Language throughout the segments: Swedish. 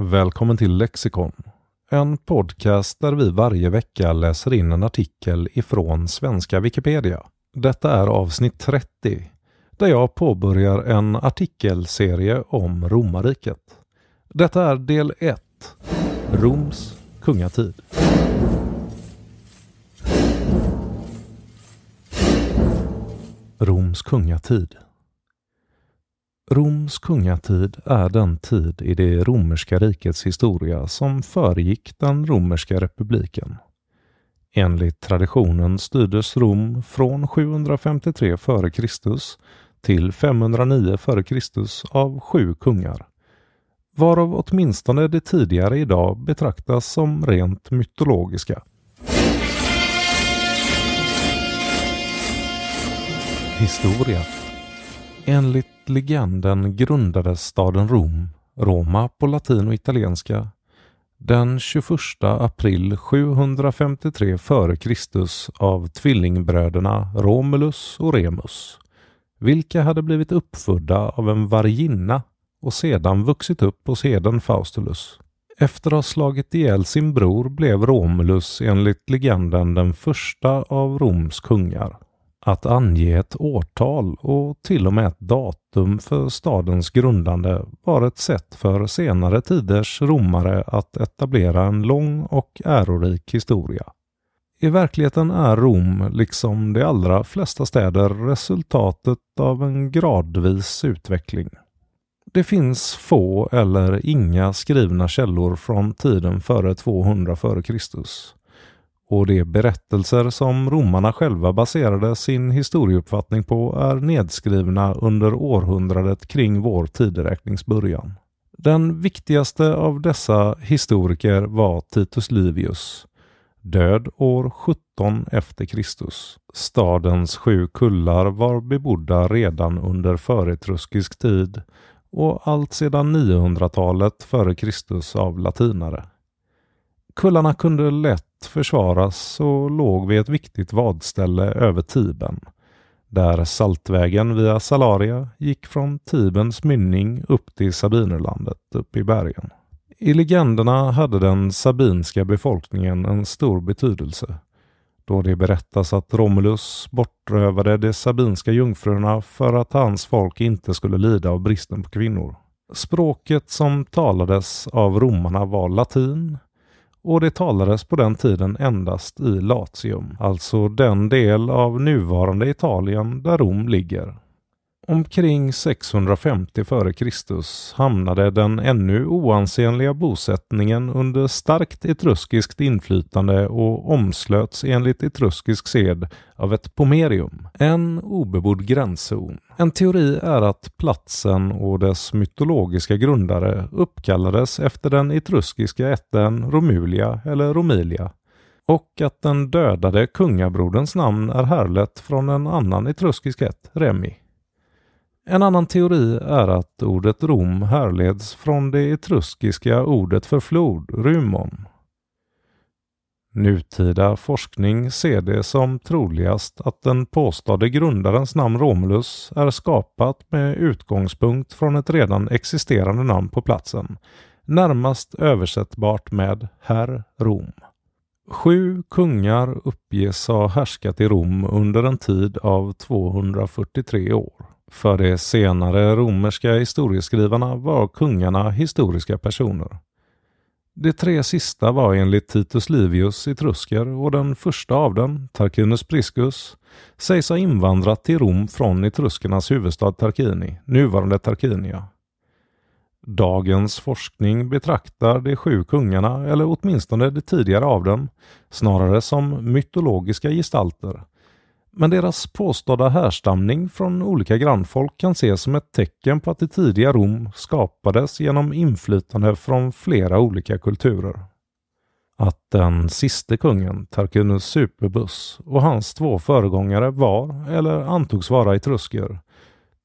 Välkommen till Lexikon, en podcast där vi varje vecka läser in en artikel ifrån svenska Wikipedia. Detta är avsnitt 30, där jag påbörjar en artikelserie om romarriket. Detta är del 1, Roms kungatid. Roms kungatid Roms kungatid är den tid i det romerska rikets historia som föregick den romerska republiken. Enligt traditionen styrdes Rom från 753 f.Kr. till 509 f.Kr. av sju kungar, varav åtminstone de tidigare idag betraktas som rent mytologiska. Historia Enligt legenden grundades staden Rom, Roma på latin och italienska, den 21 april 753 f.Kr. av tvillingbröderna Romulus och Remus, vilka hade blivit uppfödda av en varginna och sedan vuxit upp hos heden Faustulus. Efter att ha slagit ihjäl sin bror blev Romulus enligt legenden den första av Roms kungar. Att ange ett årtal och till och med ett datum för stadens grundande var ett sätt för senare tiders romare att etablera en lång och ärorik historia. I verkligheten är Rom, liksom de allra flesta städer, resultatet av en gradvis utveckling. Det finns få eller inga skrivna källor från tiden före 200 f.Kr och de berättelser som romarna själva baserade sin historieuppfattning på är nedskrivna under århundradet kring vår tideräknings början. Den viktigaste av dessa historiker var Titus Livius, död år 17 efter Kristus. Stadens sju kullar var bebodda redan under företruskisk tid och allt sedan 900-talet före Kristus av latinare. Kullarna kunde lätt försvaras så låg vid ett viktigt vadställe över Tiben, där Saltvägen via Salaria gick från Tibens mynning upp till Sabinerlandet uppe i bergen. I legenderna hade den sabinska befolkningen en stor betydelse då det berättas att Romulus bortrövade de sabinska jungfrurna för att hans folk inte skulle lida av bristen på kvinnor. Språket som talades av romarna var latin, och det talades på den tiden endast i Latium, alltså den del av nuvarande Italien där Rom ligger. Omkring 650 f.Kr. hamnade den ännu oansenliga bosättningen under starkt etruskiskt inflytande och omslöts enligt etruskisk sed av ett pomerium, en obebodd gränszon. En teori är att platsen och dess mytologiska grundare uppkallades efter den etruskiska ätten Romulia eller Romilia och att den dödade kungabroderns namn är härlett från en annan etruskisk ätt, Remi. En annan teori är att ordet Rom härleds från det etruskiska ordet för flod, rymon. Nutida forskning ser det som troligast att den påstådde grundarens namn Romulus är skapat med utgångspunkt från ett redan existerande namn på platsen, närmast översättbart med Herr Rom. Sju kungar uppges ha härskat i Rom under en tid av 243 år. För de senare romerska historieskrivarna var kungarna historiska personer. De tre sista var enligt Titus Livius etrusker och den första av dem, Tarquinius Priscus, sägs ha invandrat till Rom från etruskernas huvudstad Tarquini, nuvarande Tarquinia. Dagens forskning betraktar de sju kungarna, eller åtminstone de tidigare av dem, snarare som mytologiska gestalter men deras påstådda härstamning från olika grannfolk kan ses som ett tecken på att det tidiga Rom skapades genom inflytande från flera olika kulturer. Att den siste kungen, Tarquinius Superbus, och hans två föregångare var eller antogs vara etrusker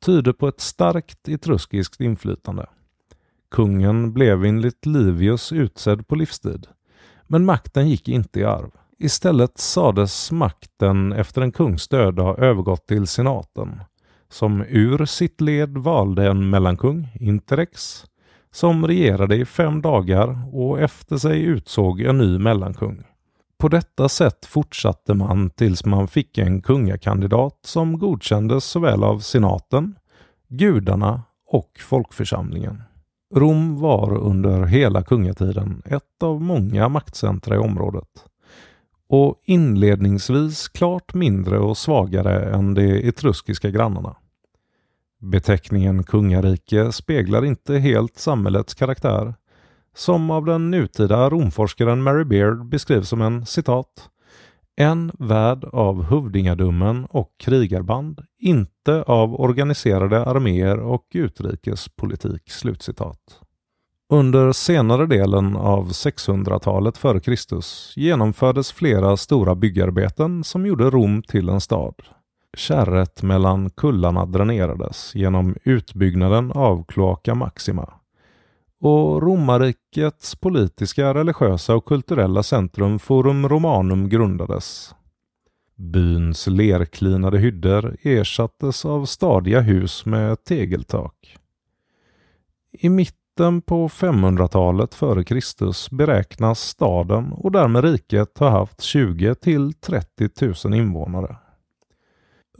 tyder på ett starkt etruskiskt inflytande. Kungen blev enligt Livius utsedd på livstid, men makten gick inte i arv. Istället sades makten efter en kungs död ha övergått till senaten, som ur sitt led valde en mellankung, Interex, som regerade i fem dagar och efter sig utsåg en ny mellankung. På detta sätt fortsatte man tills man fick en kungakandidat som godkändes såväl av senaten, gudarna och folkförsamlingen. Rom var under hela kungatiden ett av många maktcentra i området och inledningsvis klart mindre och svagare än de etruskiska grannarna. Beteckningen kungarike speglar inte helt samhällets karaktär, som av den nutida romforskaren Mary Beard beskrivs som en citat en värld av hövdingadömen och krigarband, inte av organiserade arméer och utrikespolitik. Slutcitat. Under senare delen av 600-talet f.Kr. genomfördes flera stora byggarbeten som gjorde Rom till en stad. Kärret mellan kullarna dränerades genom utbyggnaden av Cloaca Maxima och romarrikets politiska, religiösa och kulturella centrum Forum Romanum grundades. Byns lerklinade hyddor ersattes av stadiga hus med tegeltak. I mitten mitten på 500-talet före Kristus beräknas staden och därmed riket ha haft 20 till 30 000 invånare.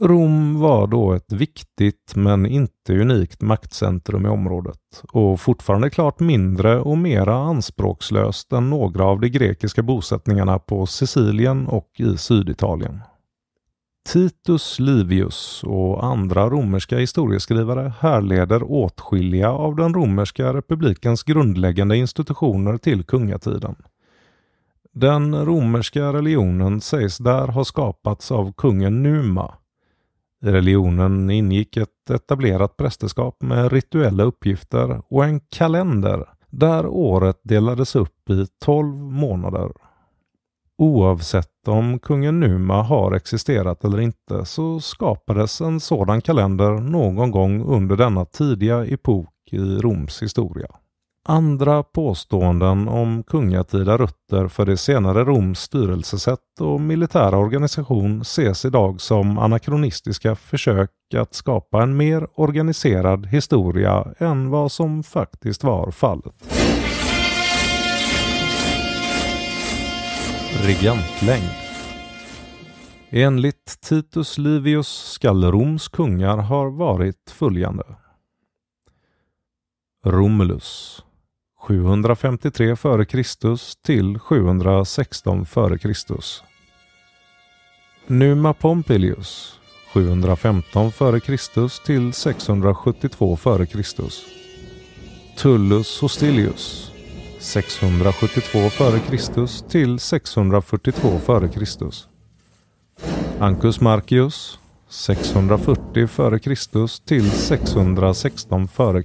Rom var då ett viktigt men inte unikt maktcentrum i området och fortfarande klart mindre och mera anspråkslöst än några av de grekiska bosättningarna på Sicilien och i Syditalien. Titus Livius och andra romerska historieskrivare härleder åtskilliga av den romerska republikens grundläggande institutioner till kungatiden. Den romerska religionen sägs där ha skapats av kungen Numa. I religionen ingick ett etablerat prästerskap med rituella uppgifter och en kalender där året delades upp i tolv månader. Oavsett om kungen Numa har existerat eller inte så skapades en sådan kalender någon gång under denna tidiga epok i Roms historia. Andra påståenden om kungatida rötter för det senare Roms styrelsesätt och militära organisation ses idag som anakronistiska försök att skapa en mer organiserad historia än vad som faktiskt var fallet. regentlängd. Enligt Titus Livius skall Roms kungar ha varit följande. Romulus 753 f.Kr. till 716 f.Kr. Numa Pompilius 715 f.Kr. till 672 f.Kr. Tullus Hostilius 672 f.Kr till 642 f.Kr. Ancus Marcius 640 f.Kr till 616 f.Kr.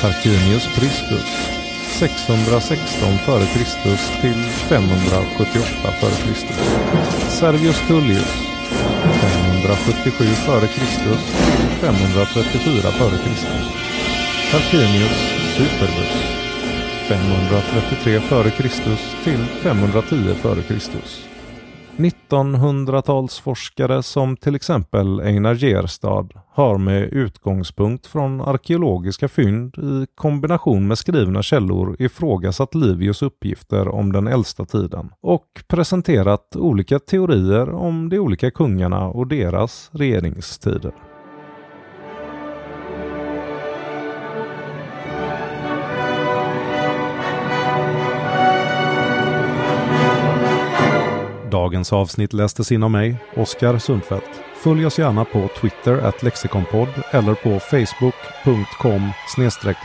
Tarquinius Priscus 616 f.Kr till 578 f.Kr. Servius Tullius 577 f.Kr till 534 f.Kr. Tarquinius Superbus 533 f.Kr. till 510 f.Kr. 1900-talsforskare som till exempel Einar Gerstad har med utgångspunkt från arkeologiska fynd i kombination med skrivna källor ifrågasatt Livius uppgifter om den äldsta tiden och presenterat olika teorier om de olika kungarna och deras regeringstider. Dagens avsnitt lästes in av mig, Oskar Sundfeldt. Följ oss gärna på Twitter at lexikonpodd eller på facebook.com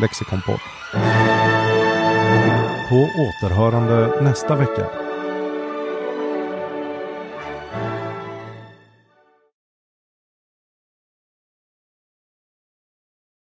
lexikonpodd. På återhörande nästa vecka.